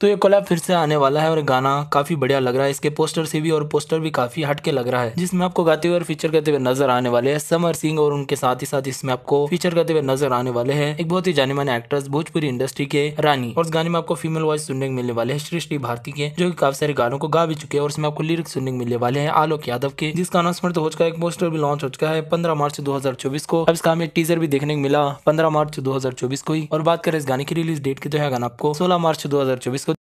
तो ये कोलैब फिर से आने वाला है और गाना काफी बढ़िया लग रहा है इसके पोस्टर से भी और पोस्टर भी काफी हटके लग रहा है जिसमें आपको गाते हुए और फीचर करते हुए नजर आने वाले हैं समर सिंह और उनके साथ ही साथ इसमें आपको फीचर करते हुए नजर आने वाले हैं एक बहुत ही जाने माने एक्ट्रेस भोजपुरी इंडस्ट्री के रानी और इस गाने में आपको फीमेल वॉइस सुनने को मिलने वाले है श्री भारती के जो की काफी सारे गानों को गा भी चुके हैं और इसमें आपको लिरिक्स सुनने को मिलने वाले हैं आलोक यादव के जिसका अनाउंसमेंट हो चुका है एक पोस्टर भी लॉन्च हो चुका है पंद्रह मार्च दो को अब इसका हमें टीजर भी देखने को मिला पंद्रह मार्च दो को ही और बात करें इस गाने की रिलीज डेट की तो है गाना आपको सोलह मार्च दो